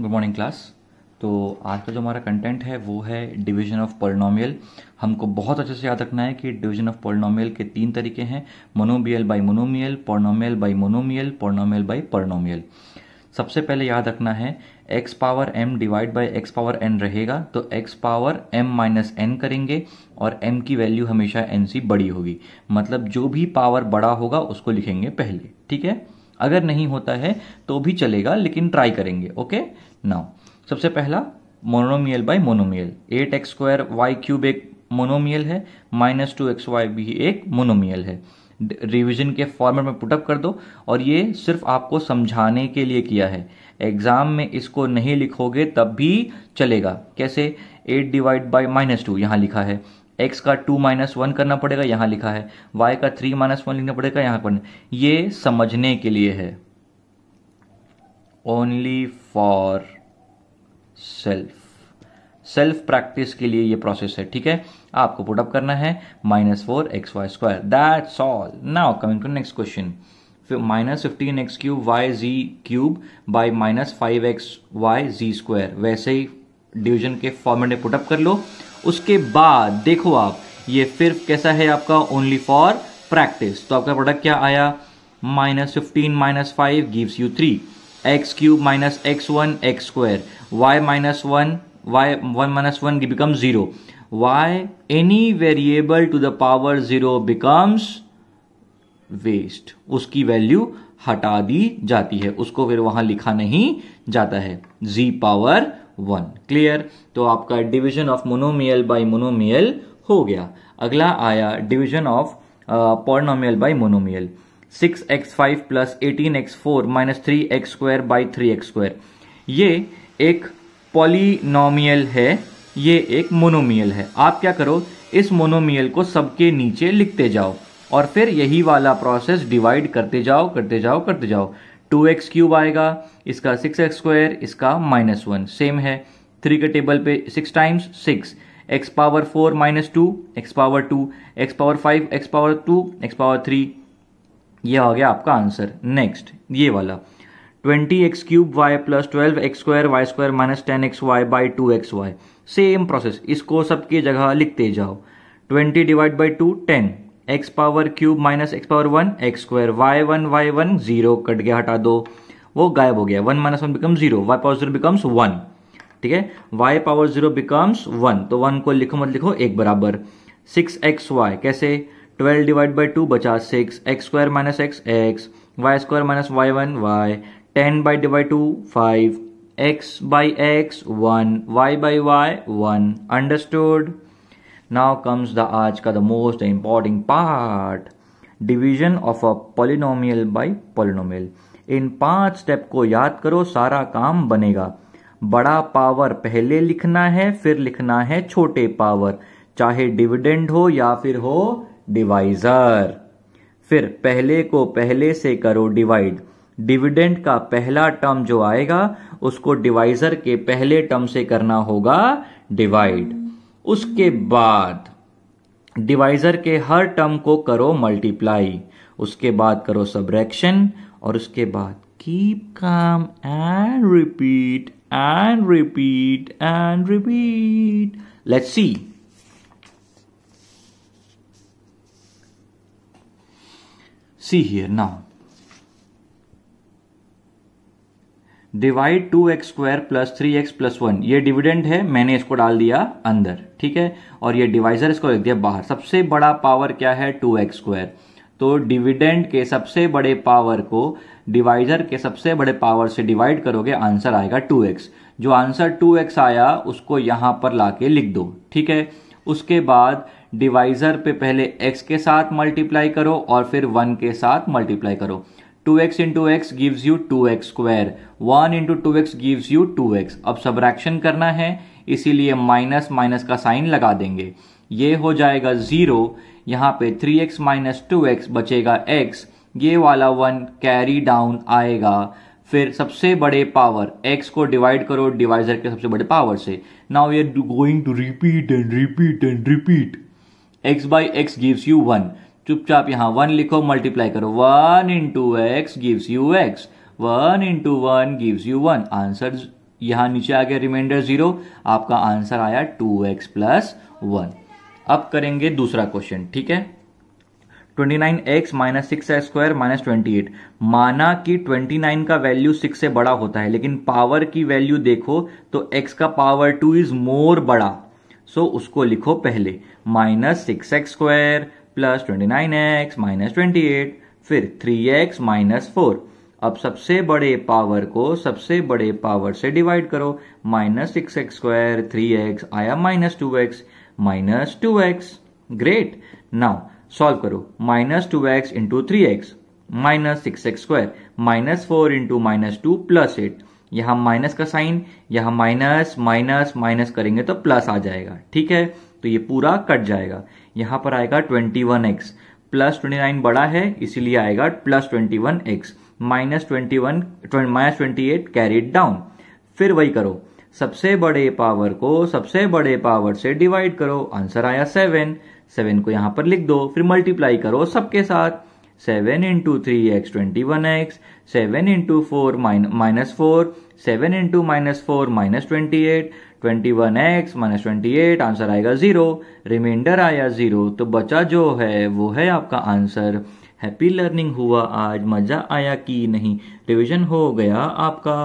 good morning class तो आज का जो हमारा कंटेंट है वो है डिवीजन ऑफ पोलिनोमियल हमको बहुत अच्छे से याद रखना है कि डिवीजन ऑफ पोलिनोमियल के तीन तरीके हैं monomial by monomial polynomial by monomial polynomial by polynomial सबसे पहले याद रखना है x power m divide by x power n रहेगा तो x पावर m माइनस एन करेंगे और m की वैल्यू हमेशा n से बड़ी होगी मतलब जो भी पावर बड़ा होगा उसको लिखेंगे पहले ठीक है अगर नहीं होता है तो भी चलेगा लेकिन ट्राई करेंगे ओके नाउ सबसे पहला monomial by monomial eight x square y cube एक मोनोमियल है माइनस टू एक्स वाई भी एक मोनोमियल है रिवीजन के फॉर्मेट में पुटअप कर दो और ये सिर्फ आपको समझाने के लिए किया है एग्जाम में इसको नहीं लिखोगे तब भी चलेगा कैसे eight divide by minus two यहाँ लिखा है एक्स का टू माइनस वन करना पड़ेगा यहां लिखा है वाई का थ्री माइनस वन लिखना पड़ेगा यहां पर ये समझने के लिए है only for self self practice के लिए ये प्रोसेस है ठीक है आपको पुट अप करना है minus four x y square that's all now coming to next question minus fifteen x cube y z cube by minus five x y z square वैसे ही डिविजन के फॉर्मेट में पुटअप कर लो उसके बाद देखो आप ये फिर कैसा है आपका ओनली फॉर प्रैक्टिस तो आपका प्रोडक्ट क्या आया minus fifteen minus five gives you three x cube minus x one x square y minus one y one minus one become zero y any variable to the power zero becomes waste उसकी value हटा दी जाती है उसको फिर वहां लिखा नहीं जाता है जी पावर वन क्लियर तो आपका division of monomial by monomial हो गया अगला आया division of polynomial by monomial six x five plus eighteen x four minus three x square by three x square ये एक पॉलीनोमियल है ये एक मोनोमियल है आप क्या करो इस मोनोमियल को सबके नीचे लिखते जाओ और फिर यही वाला प्रोसेस डिवाइड करते जाओ करते जाओ करते जाओ टू एक्स क्यूब आएगा इसका सिक्स एक्स स्क्वायर इसका माइनस वन सेम है थ्री के टेबल पे six times six x power four minus two x power two x power five x power two x power three ये हो गया आपका आंसर नेक्स्ट ये वाला twenty x cube y plus twelve x square y square minus ten x y by two x y same process इसको सबकी जगह लिखते जाओ twenty divide by two ten x power cube minus x power one x square y one y one zero cut गया हटा दो वो गायब हो गया one minus one become zero y power zero becomes one ठीक है y power zero becomes one तो वन को लिखो मत लिखो एक बराबर सिक्स एक्स वाई कैसे ट्वेल्व डिवाइड बाई टू बचा six x square minus x x y square minus Y one y ten by divide two five x by x one y by y one understood now comes the आज का the most important part division of a polynomial by polynomial इन पांच step को याद करो सारा काम बनेगा बड़ा पावर पहले लिखना है फिर लिखना है छोटे पावर चाहे डिविडेंड हो या फिर हो डिवाइजर फिर पहले को पहले से करो डिवाइड डिविडेंड का पहला टर्म जो आएगा उसको डिवाइजर के पहले टर्म से करना होगा डिवाइड उसके बाद डिवाइजर के हर टर्म को करो मल्टीप्लाई उसके बाद करो सब्रैक्शन और उसके बाद keep calm and repeat and repeat and repeat let's see see here now divide two x square plus three x plus one ये डिविडेंड है मैंने इसको डाल दिया अंदर ठीक है और ये डिवाइजर इसको रख दिया बाहर सबसे बड़ा पावर क्या है टू एक्स स्क्वायर तो डिविडेंड के सबसे बड़े पावर को डिवाइजर के सबसे बड़े पावर से डिवाइड करोगे आंसर आएगा टू एक्स जो आंसर टू एक्स आया उसको यहाँ पर लाके लिख दो ठीक है उसके बाद डिवाइजर पे पहले एक्स के साथ मल्टीप्लाई करो और फिर वन के साथ मल्टीप्लाई करो two x into x gives you two x square one into two x gives you two x अब सब्रैक्शन करना है इसीलिए माइनस माइनस का साइन लगा देंगे ये हो जाएगा जीरो यहाँ पे three x minus two x बचेगा एक्स ये वाला वन कैरी डाउन आएगा फिर सबसे बड़े पावर x को डिवाइड करो डिवाइजर के सबसे बड़े पावर से now you are going to repeat and repeat and repeat x by x gives you one चुपचाप यहां वन लिखो मल्टीप्लाई करो one into x gives you x one into one gives you one answer यहां नीचे आ गया reminder zero आपका answer आया टू एक्स प्लस वन अब करेंगे दूसरा क्वेश्चन ठीक है 29x minus six square minus twenty माना कि 29 का वैल्यू 6 से बड़ा होता है लेकिन पावर की वैल्यू देखो तो x का पावर 2 इज मोर बड़ा सो so उसको लिखो पहले minus six x square plus twenty nine x minus twenty eight फिर थ्री एक्स माइनस फोर अब सबसे बड़े पावर को सबसे बड़े पावर से डिवाइड करो minus six x square three x आया minus two x minus two x great now solve करो minus two x into three x minus six x square minus four into minus two plus eight यहां minus का sign यहां minus minus minus करेंगे तो plus आ जाएगा ठीक है तो ये पूरा कट जाएगा यहाँ पर आएगा twenty one x plus twenty nine बड़ा है इसीलिए आएगा plus twenty one x minus twenty one minus twenty eight carried down फिर वही करो सबसे बड़े पावर को सबसे बड़े पावर से डिवाइड करो आंसर आया सेवन सेवन को यहां पर लिख दो फिर मल्टीप्लाई करो सबके साथ seven into three x twenty one x seven into four minus four seven into minus four minus twenty eight twenty one x minus twenty eight answer आएगा ज़ीरो रिमाइंडर आया ज़ीरो तो बचा जो है वो है आपका आंसर हैप्पी लर्निंग हुआ आज मज़ा आया कि नहीं रिविज़न हो गया आपका